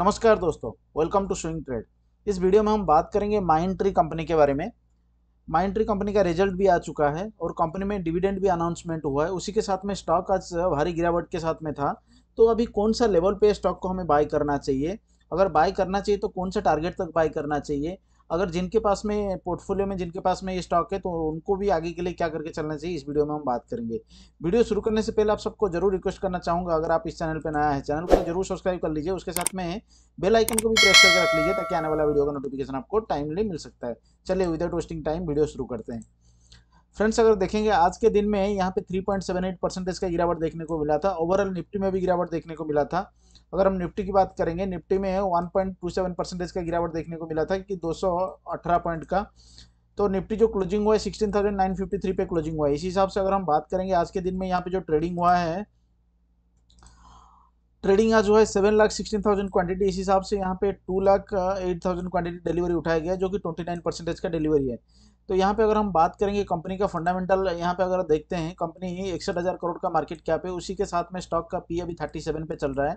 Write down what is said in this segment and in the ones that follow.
नमस्कार दोस्तों welcome to swing trade इस वीडियो में हम बात करेंगे माइंड ट्री कंपनी के बारे में माइंड ट्री कंपनी का रिजल्ट भी आ चुका है और कंपनी में डिविडेंड भी अनाउंसमेंट हुआ है उसी के साथ में स्टॉक आज भारी गिरावट के साथ में था तो अभी कौन सा लेवल पे स्टॉक को हमें बाय करना चाहिए अगर बाय करना चाहिए तो कौन सा टारगेट तक बाय करना चाहिए अगर जिनके पास में पोर्टफोलियो में जिनके पास में ये स्टॉक है तो उनको भी आगे के लिए क्या करके चलना चाहिए इस वीडियो में हम बात करेंगे वीडियो शुरू करने से पहले आप सबको जरूर रिक्वेस्ट करना चाहूँगा अगर आप इस चैनल पर नया है चैनल को तो जरूर सब्सक्राइब कर लीजिए उसके साथ में बेल आइकन को भी प्रेस करके रख लीजिए ताकि आने वाला वीडियो का नोटिफिकेशन आपको टाइमली मिल सकता है चलिए विदाउट वेस्टिंग टाइम वीडियो शुरू करते हैं फ्रेंड्स अगर देखेंगे आज के दिन में यहाँ पे 3.78 परसेंटेज का गिरावट देखने को मिला था ओवरऑल निफ्टी में भी गिरावट देखने को मिला था अगर हम निफ्टी की बात करेंगे निफ्टी में 1.27 परसेंटेज का गिरावट देखने को मिला था कि 218 पॉइंट का तो निफ्टी जो क्लोजिंग हुआ है सिक्सटीन पे क्लोजिंग हुआ है इसी हिसाब से अगर हम बात करेंगे आज के दिन में यहाँ पे जो ट्रेडिंग हुआ है ट्रेडिंग आज हुआ है seven lakh sixteen thousand quantity इस हिसाब से यहाँ पे two lakh eight thousand quantity delivery उठाया गया जो कि ट्वेंटी नाइन परसेंटेज का डिलीवरी है तो यहाँ पे अगर हम बात करेंगे कंपनी का फंडामेंटल यहाँ पे अगर देखते हैं कंपनी इकसठ हज़ार करोड़ का मार्केट कैप है उसी के साथ में स्टॉक का पी अभी थर्टी सेवन पे चल रहा है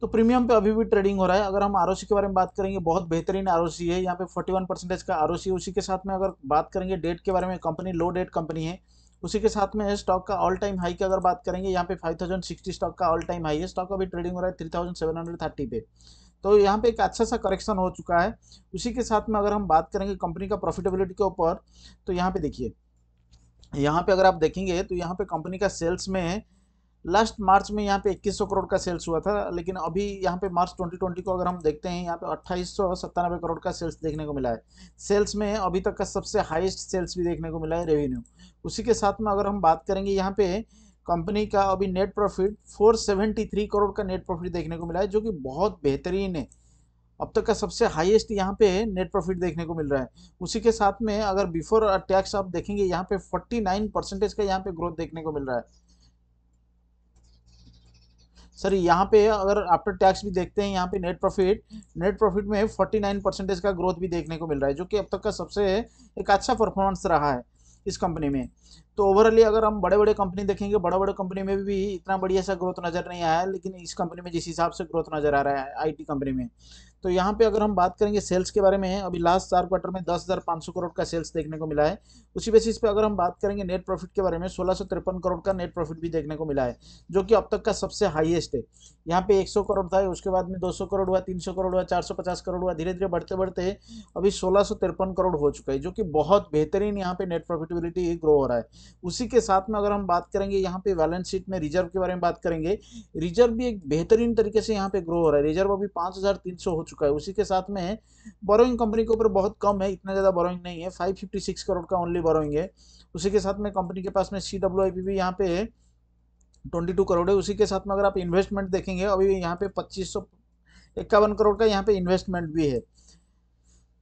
तो प्रीमियम पे अभी भी ट्रेडिंग हो रहा है अगर हम आर के बारे में बात करेंगे बहुत बेहतरीन आर है यहाँ पे फोर्टी वन परसेंटेज का आर उसी के साथ में अगर बात करेंगे डेट के बारे में कंपनी लो डेट कंपनी है उसी के साथ में स्टॉक का ऑल टाइम हाई की अगर बात करेंगे यहाँ पे फाइव स्टॉक का ऑल टाइम हाई है स्टॉक अभी ट्रेडिंग हो रहा है थ्री पे तो यहाँ पे एक अच्छा सा करेक्शन हो चुका है उसी के साथ में अगर हम बात करेंगे कंपनी का प्रॉफिटेबिलिटी के ऊपर तो यहाँ पे देखिए यहाँ पे अगर आप देखेंगे तो यहाँ पे कंपनी का सेल्स में लास्ट मार्च में यहाँ पे 2100 करोड़ का सेल्स हुआ था लेकिन अभी यहाँ पे मार्च 2020 को अगर हम देखते हैं यहाँ पे अट्ठाईस करोड़ का सेल्स देखने को मिला है सेल्स में अभी तक का सबसे हाईएस्ट सेल्स भी देखने को मिला है रेवेन्यू उसी के साथ में अगर हम बात करेंगे यहाँ पे कंपनी का अभी नेट प्रॉफिट 473 करोड़ का नेट प्रॉफिट देखने को मिला है जो कि बहुत बेहतरीन है अब तक का सबसे हाईएस्ट यहाँ पे नेट प्रॉफिट देखने को मिल रहा है उसी के साथ में अगर बिफोर टैक्स आप देखेंगे यहाँ पे 49 परसेंटेज का यहाँ पे ग्रोथ देखने को मिल रहा है सर यहाँ पे अगर आफ्टर टैक्स भी देखते हैं यहाँ पे नेट प्रॉफिट नेट प्रॉफिट में फोर्टी का ग्रोथ भी देखने को मिल रहा है जो कि अब तक का सबसे एक अच्छा परफॉर्मेंस रहा है इस कंपनी में तो ओवरऑली अगर हम बड़े बड़े कंपनी देखेंगे बड़े बड़े कंपनी में भी इतना बढ़िया सा ग्रोथ नज़र नहीं आया है लेकिन इस कंपनी में जिस हिसाब से ग्रोथ नज़र आ रहा है आईटी कंपनी में तो यहाँ पे अगर हम बात करेंगे सेल्स के बारे में अभी लास्ट चार क्वार्टर में दस हज़ार पाँच सौ करोड़ का सेल्स देखने को मिला है उसी बेसिस पे अगर हम बात करेंगे नेट प्रॉफिट के बारे में सोलह सौ तिरपन करोड़ का नेट प्रॉफिट भी देखने को मिला है जो कि अब तक का सबसे हाईएस्ट है यहाँ पे 100 करोड़ था उसके बाद में 200 करोड़ हुआ 300 करोड़ हुआ 450 करोड़ हुआ धीरे धीरे बढ़ते बढ़ते अभी सोलह करोड़ हो चुका है जो कि बहुत बेहतरीन यहाँ पे नेट प्रॉफिटेबिलिटी ग्रो हो रहा है उसी के साथ में अगर हम बात करेंगे यहाँ पे बैलेंस शीट में रिजर्व के बारे में बात करेंगे रिजर्व भी एक बेहतरीन तरीके से यहाँ पे ग्रो हो रहा है रिजर्व अभी पाँच हज़ार तीन सौ हो चुका है उसी के साथ में बोरोइंग कंपनी के ऊपर बहुत कम है इतना ज़्यादा बोरोइंग नहीं है फाइव फिफ्टी सिक्स करोड़ का ओनली बोरोइंग है उसी के साथ में कंपनी के पास में सी डब्ल्यू आई पी भी यहाँ पे है ट्वेंटी टू करोड़ है उसी के साथ में अगर आप इन्वेस्टमेंट देखेंगे अभी यहाँ पे पच्चीस सौ इक्यावन करोड़ का यहाँ पे इन्वेस्टमेंट भी है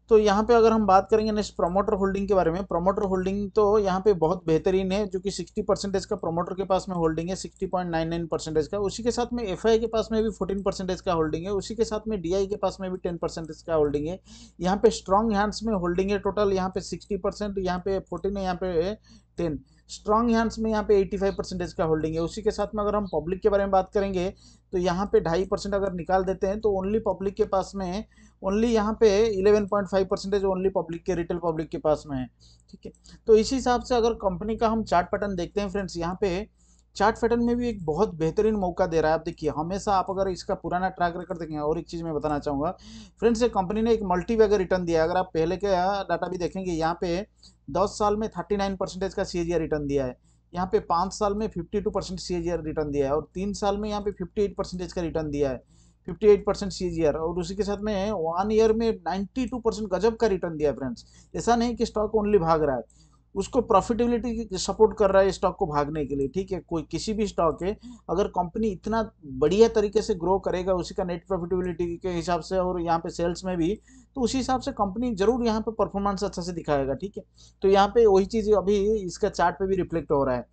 तो यहाँ पे अगर हम बात करेंगे नेक्स्ट प्रमोटर होल्डिंग के बारे में प्रमोटर होल्डिंग तो यहाँ पे बहुत बेहतरीन है जो कि 60 परसेंटेज का प्रमोटर के पास में होल्डिंग है 60.99 परसेंटेज का उसी के साथ में एफ के पास में भी 14 परसेंटेज का होल्डिंग है उसी के साथ में डी के पास में भी 10 परसेंटेज का होल्डिंग है यहाँ पे स्ट्रॉन्ग हैंड्स में होल्डिंग है टोटल यहाँ पे सिक्सटी परसेंट यहाँ पे फोर्टीन है यहाँ पे टेन स्ट्रॉन्ग हैंड्स में यहाँ पे 85 परसेंटेज का होल्डिंग है उसी के साथ में अगर हम पब्लिक के बारे में बात करेंगे तो यहाँ पे ढाई परसेंट अगर निकाल देते हैं तो ओनली पब्लिक के पास में ओनली यहाँ पे 11.5 परसेंटेज ओनली पब्लिक के रिटेल पब्लिक के पास में है ठीक है तो इसी हिसाब से अगर कंपनी का हम चार्ट पैटर्न देखते हैं फ्रेंड्स यहाँ पे चार्ट पैटर्न में भी एक बहुत बेहतरीन मौका दे रहा है आप देखिए हमेशा आप अगर इसका पुराना ट्रैक रिकॉर्ड देखेंगे और एक चीज़ मैं बताना चाहूँगा फ्रेंड्स ये कंपनी ने एक मल्टी वैगर रिटर्न दिया है अगर आप पहले का डाटा भी देखेंगे यहाँ पे दस साल में थर्टी नाइन परसेंटेज का सी रिटर्न दिया है यहाँ पे पाँच साल में फिफ्टी टू परसेंट सी रिटर्न दिया है और तीन साल में यहाँ पे फिफ्टी एट परसेंटेज का रिटर्न दिया है 58 परसेंट सी और उसी के साथ में वन ईयर में 92 परसेंट गजब का रिटर्न दिया फ्रेंड्स ऐसा नहीं कि स्टॉक ओनली भाग रहा है उसको प्रॉफिटेबिलिटी सपोर्ट कर रहा है स्टॉक को भागने के लिए ठीक है कोई किसी भी स्टॉक है अगर कंपनी इतना बढ़िया तरीके से ग्रो करेगा उसी का नेट प्रॉफिटेबिलिटी के हिसाब से और यहाँ पे सेल्स में भी तो उसी हिसाब से कंपनी जरूर यहाँ पे परफॉर्मेंस अच्छा से दिखाएगा ठीक है तो यहाँ पे वही चीज़ अभी इसका चार्ट पे भी रिफ्लेक्ट हो रहा है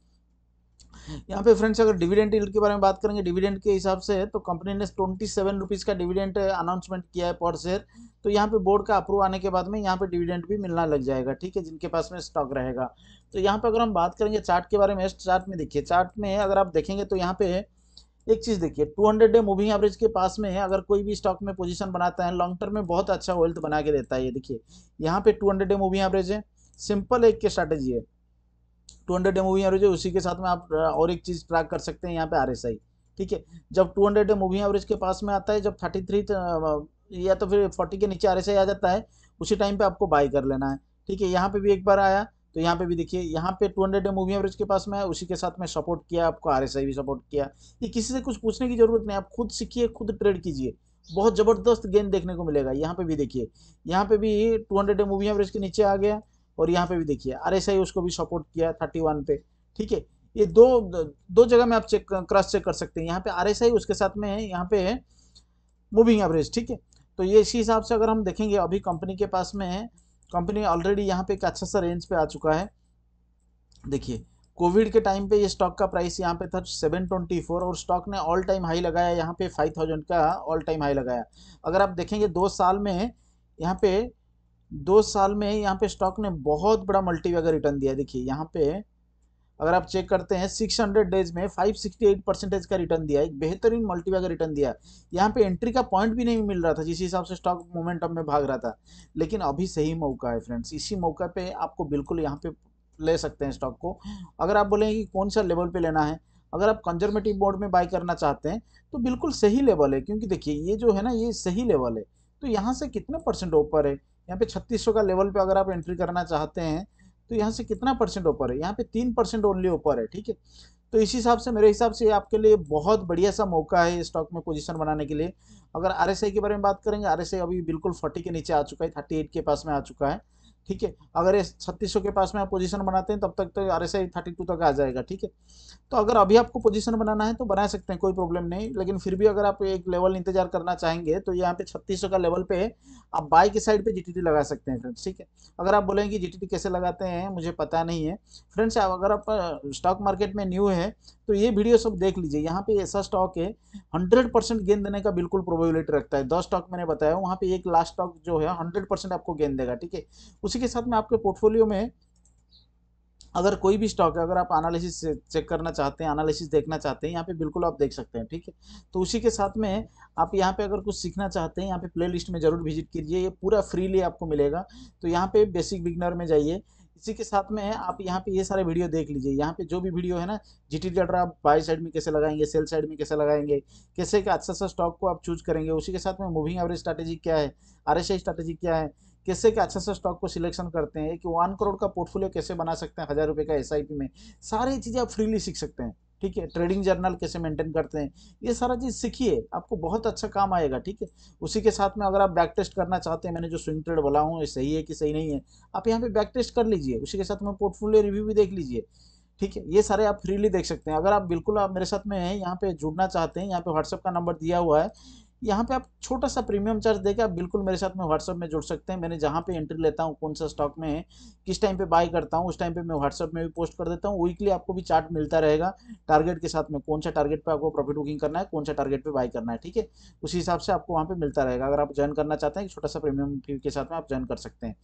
यहाँ पे फ्रेंड्स अगर डिविडेंड यील्ड के बारे में बात करेंगे डिविडेंड के हिसाब से तो कंपनी ने ट्वेंटी सेवन रुपीज़ का डिविडेंड अनाउंसमेंट uh, किया है पर शेयर तो यहाँ पे बोर्ड का अप्रूव आने के बाद में यहाँ पे डिविडेंड भी मिलना लग जाएगा ठीक है जिनके पास में स्टॉक रहेगा तो यहाँ पे अगर हम बात करेंगे चार्ट के बारे में चार्ट में देखिए चार्ट में अगर आप देखेंगे तो यहाँ पे एक चीज़ देखिए 200 डे मूविंग एवरेज के पास में अगर कोई भी स्टॉक में पोजीशन बनाता है लॉन्ग टर्म में बहुत अच्छा वेल्थ बना के देता है ये देखिए यहाँ पे 200 डे मूविंग एवरेज है सिंपल एक के स्ट्रैटेजी है टू हंड्रेड मूवी एवरेज है उसी के साथ में आप और एक चीज़ ट्रैक कर सकते हैं यहाँ पे आर ठीक है जब टू हंड्रेड मूवी एवरेज के पास में आता है जब थर्टी थ्री या तो फिर फोर्टी के नीचे आर आ जाता है उसी टाइम पर आपको बाई कर लेना है ठीक है यहाँ पर भी एक बार आया तो यहाँ पे भी देखिए यहाँ पे 200 हंड्रेड मूवी एवरेज के पास में है उसी के साथ में सपोर्ट किया आपको आर भी सपोर्ट किया ये किसी से कुछ पूछने की जरूरत नहीं आप खुद सीखिए खुद ट्रेड कीजिए बहुत ज़बरदस्त गेंद देखने को मिलेगा यहाँ पे भी देखिए यहाँ पे भी 200 हंड्रेड मूवी एवरेज के नीचे आ गया और यहाँ पे भी देखिए आर उसको भी सपोर्ट किया थर्टी वन पे ठीक है ये दो दो जगह में आप चेक क्रॉस चेक कर सकते हैं यहाँ पे आर उसके साथ में है यहाँ पे है मूविंग एवरेज ठीक है तो ये इसी हिसाब से अगर हम देखेंगे अभी कंपनी के पास में है कंपनी ऑलरेडी यहाँ पे एक अच्छा सा रेंज पे आ चुका है देखिए कोविड के टाइम पे ये स्टॉक का प्राइस यहाँ पे था सेवन ट्वेंटी फोर और स्टॉक ने ऑल टाइम हाई लगाया यहाँ पे फाइव थाउजेंड का ऑल टाइम हाई लगाया अगर आप देखेंगे दो साल में यहाँ पे दो साल में यहाँ पे स्टॉक ने बहुत बड़ा मल्टी रिटर्न दिया देखिए यहाँ पे अगर आप चेक करते हैं 600 डेज में 568 परसेंटेज का रिटर्न दिया एक बेहतरीन मल्टी रिटर्न दिया यहाँ पे एंट्री का पॉइंट भी नहीं मिल रहा था जिस हिसाब से स्टॉक मोमेंटम में भाग रहा था लेकिन अभी सही मौका है फ्रेंड्स इसी मौका पे आपको बिल्कुल यहाँ पे ले सकते हैं स्टॉक को अगर आप बोलेंगे कि कौन सा लेवल पे लेना है अगर आप कंजर्वेटिव बोर्ड में बाई करना चाहते हैं तो बिल्कुल सही लेवल है क्योंकि देखिए ये जो है ना ये सही लेवल है तो यहाँ से कितने परसेंट ऊपर है यहाँ पे 3600 का लेवल पे अगर आप एंट्री करना चाहते हैं तो यहाँ से कितना परसेंट ऊपर है यहाँ पे तीन परसेंट ओनली ऊपर है ठीक है तो इस हिसाब से मेरे हिसाब से आपके लिए बहुत बढ़िया सा मौका है स्टॉक में पोजीशन बनाने के लिए अगर आर के बारे में बात करेंगे आर अभी बिल्कुल फोर्टी के नीचे आ चुका है थर्टी के पास में आ चुका है ठीक है अगर ये छत्तीस के पास में आप पोजीशन बनाते हैं तब तक तो R S I thirty two तक आ जाएगा ठीक है तो अगर अभी आपको पोजीशन बनाना है तो बना सकते हैं कोई प्रॉब्लम नहीं लेकिन फिर भी अगर आप एक लेवल इंतजार करना चाहेंगे तो यहाँ पे छत्तीस का लेवल पे आप बाई के साइड पे जीटीटी लगा सकते हैं फ्रेंड्स ठीक है अगर आप बोलेंगे जीटीटी कैसे लगाते हैं मुझे पता नहीं है फ्रेंड्स अगर आप स्टॉक मार्केट में न्यू है तो ये वीडियो सब देख लीजिए यहाँ पे ऐसा स्टॉक है हंड्रेड परसेंट गेंद देने का बिल्कुल प्रोबेबिलिटी रखता है दस स्टॉक मैंने बताया वहाँ पे एक लास्ट स्टॉक जो है हंड्रेड परसेंट आपको गेंद देगा ठीक है उस उसी के साथ में आपके पोर्टफोलियो में अगर कोई भी स्टॉक है अगर आप एनालिसिस चेक करना चाहते हैं एनालिसिस देखना चाहते हैं यहाँ पे बिल्कुल आप देख सकते हैं ठीक है तो उसी के साथ में आप यहाँ पे अगर कुछ सीखना चाहते हैं यहाँ पे प्लेलिस्ट में ज़रूर विजिट कीजिए ये पूरा फ्रीली आपको मिलेगा तो यहाँ पे बेसिक बिगनर में जाइए इसी के साथ में आप यहाँ पे ये सारे वीडियो देख लीजिए यहाँ पे जो भी वीडियो है ना जी टी डाटा आप बाई साइड में कैसे लगाएंगे सेल साइड में कैसे लगाएंगे कैसे अच्छा सा स्टॉक को आप चूज करेंगे उसी के साथ में मूविंग एवरेज स्ट्रैटेजी क्या है आर एस स्ट्रैटेजी क्या है कैसे के अच्छे से स्टॉक को सिलेक्शन करते हैं कि वन करोड़ का पोर्टफोलियो कैसे बना सकते हैं हज़ार रुपये का एस में सारी चीज़ें आप फ्रीली सीख सकते हैं ठीक है ट्रेडिंग जर्नल कैसे मेंटेन करते हैं ये सारा चीज़ सीखिए आपको बहुत अच्छा काम आएगा ठीक है उसी के साथ में अगर आप बैक टेस्ट करना चाहते हैं मैंने जो स्विंग ट्रेड बोला हूँ ये सही है कि सही नहीं है आप यहाँ पे बैक टेस्ट कर लीजिए उसी के साथ में पोर्टफोलियो रिव्यू भी देख लीजिए ठीक है ये सारे आप फ्रीली देख सकते हैं अगर आप बिल्कुल आप मेरे साथ में हैं यहाँ पे जुड़ना चाहते हैं यहाँ पे व्हाट्सअप का नंबर दिया हुआ है यहाँ पे आप छोटा सा प्रीमियम चार्ज देकर आप बिल्कुल मेरे साथ में व्हाट्सअप में जुड़ सकते हैं मैंने जहाँ पे एंट्री लेता हूँ कौन सा स्टॉक में है किस टाइम पे बाय करता हूँ उस टाइम पे मैं व्हाट्सअप में भी पोस्ट कर देता हूँ वीकली आपको भी चार्ट मिलता रहेगा टारगेट के साथ में कौन सा टारगेट पर आपको प्रॉफिट बुकिंग करना है कौन सा टारगेट पर बाय करना है ठीक है उसी हिसाब से आपको वहाँ पर मिलता रहेगा अगर आप ज्वाइन करना चाहते हैं छोटा सा प्रीमियम फी के साथ में आप ज्वाइन कर सकते हैं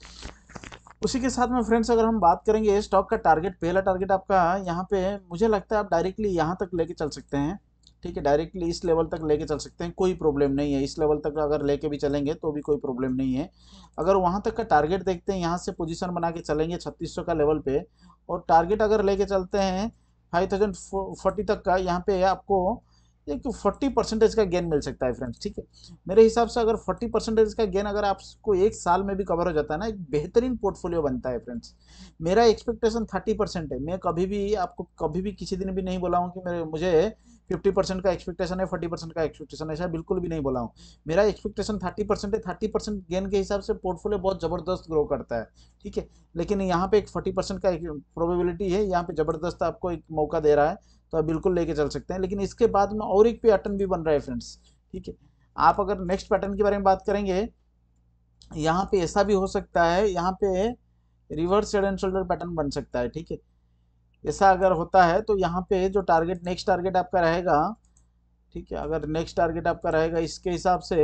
उसी के साथ में फ्रेंड्स अगर हम बात करेंगे स्टॉक का टारगेट पहला टारगेट आपका यहाँ पे मुझे लगता है आप डायरेक्टली यहाँ तक लेके चल सकते हैं ठीक है डायरेक्टली इस लेवल तक लेके चल सकते हैं कोई प्रॉब्लम नहीं है इस लेवल तक अगर लेके भी चलेंगे तो भी कोई प्रॉब्लम नहीं है अगर वहाँ तक का टारगेट देखते हैं यहाँ से पोजीशन बना के चलेंगे 3600 का लेवल पे और टारगेट अगर लेके चलते हैं फाइव फोर्टी तक का यहाँ पे आपको एक फोर्टी परसेंटेज का गेन मिल सकता है फ्रेंड्स ठीक है मेरे हिसाब से अगर फोर्टी परसेंटेज का गेन अगर आपको एक साल में भी कवर हो जाता है ना एक बेहतरीन पोर्टफोलियो बनता है फ्रेंड्स मेरा एक्सपेक्टेशन थर्टी परसेंट है मैं कभी भी आपको कभी भी किसी दिन भी नहीं बोला हूँ कि मेरे मुझे फिफ्टी परसेंट का एक्सपेक्टेशन है फोर्टी परसेंट का एक्सपेक्टेशन ऐसा बिल्कुल भी नहीं बोला हूँ मेरा एक्सपेक्टेशन थर्टी परसेंट है थर्टी परसेंट गेन के हिसाब से पोर्टफोलियो बहुत ज़बरदस्त ग्रो करता है ठीक है लेकिन यहाँ पे एक फोर्टी परसेंट का प्रोबेबिलिटी है यहाँ पे ज़बरदस्त आपको एक मौका दे रहा है तो आप बिल्कुल लेके चल सकते हैं लेकिन इसके बाद में और एक पैटर्न भी बन रहा है फ्रेंड्स ठीक है आप अगर नेक्स्ट पैटर्न के बारे में बात करेंगे यहाँ पे ऐसा भी हो सकता है यहाँ पे reverse head and shoulder pattern बन सकता है ठीक है ऐसा अगर होता है तो यहाँ पे जो टारगेट नेक्स्ट टारगेट आपका रहेगा ठीक है अगर नेक्स्ट टारगेट आपका रहेगा इसके हिसाब से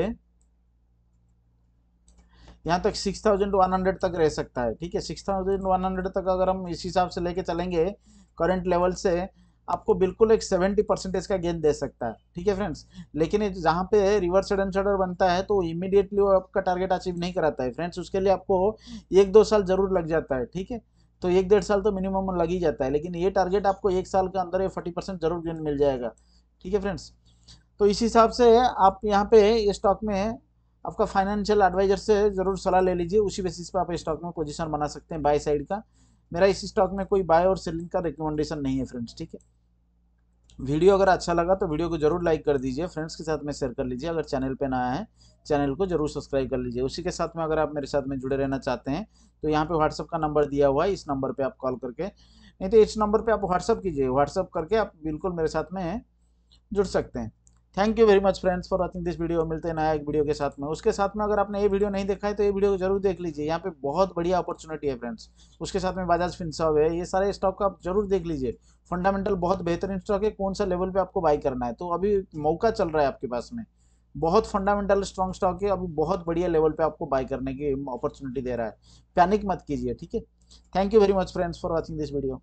यहाँ तक सिक्स थाउजेंड वन हंड्रेड तक रह सकता है ठीक है सिक्स थाउजेंड वन हंड्रेड तक अगर हम इस हिसाब से लेके चलेंगे करंट लेवल से आपको बिल्कुल एक सेवेंटी परसेंटेज का गेंद दे सकता है ठीक है फ्रेंड्स लेकिन जहाँ पे रिवर्स सडन शडर बनता है तो इमीडिएटली वो आपका टारगेट अचीव नहीं कराता है फ्रेंड्स उसके लिए आपको एक दो साल जरूर लग जाता है ठीक है तो एक डेढ़ साल तो मिनिमम लग ही जाता है लेकिन ये टारगेट आपको एक साल के अंदर फोर्टी परसेंट जरूर गेन मिल जाएगा ठीक है फ्रेंड्स तो इस हिसाब से आप यहाँ पे स्टॉक में आपका फाइनेंशियल एडवाइजर से ज़रूर सलाह ले लीजिए उसी बेसिस पर आप स्टॉक में पोजीशन बना सकते हैं बाय साइड का मेरा इस स्टॉक में कोई बाय और सेलिंग का रिकमेंडेशन नहीं है फ्रेंड्स ठीक है वीडियो अगर अच्छा लगा तो वीडियो को जरूर लाइक कर दीजिए फ्रेंड्स के साथ में शेयर कर लीजिए अगर चैनल पे नया है चैनल को जरूर सब्सक्राइब कर लीजिए उसी के साथ में अगर आप मेरे साथ में जुड़े रहना चाहते हैं तो यहाँ पे व्हाट्सअप का नंबर दिया हुआ है इस नंबर पर आप कॉल करके नहीं तो इस नंबर पर आप व्हाट्सअप कीजिए व्हाट्सअप करके आप बिल्कुल मेरे साथ में जुड़ सकते हैं thank you very much friends for watching this video मिलते हैं नया एक वीडियो के साथ में उसके साथ में अगर आपने ये वीडियो नहीं देखा है तो ये वीडियो जरूर देख लीजिए यहाँ पे बहुत बढ़िया अपॉर्चुनिटी है फ्रेंड्स उसके साथ में बजाज फिनसॉव है ये सारे स्टॉक आप जरूर देख लीजिए फंडामेंटल बहुत बेहतरीन स्टॉक है कौन सा लेवल पे आपको बाई करना है तो अभी मौका चल रहा है आपके पास में बहुत फंडामेंटल स्ट्रॉन्ग स्टॉक है अभी बहुत बढ़िया लेवल पे आपको बाय करने की अपॉर्चुनिटी दे रहा है पैनिक मत कीजिए ठीक है thank you very much friends for watching this video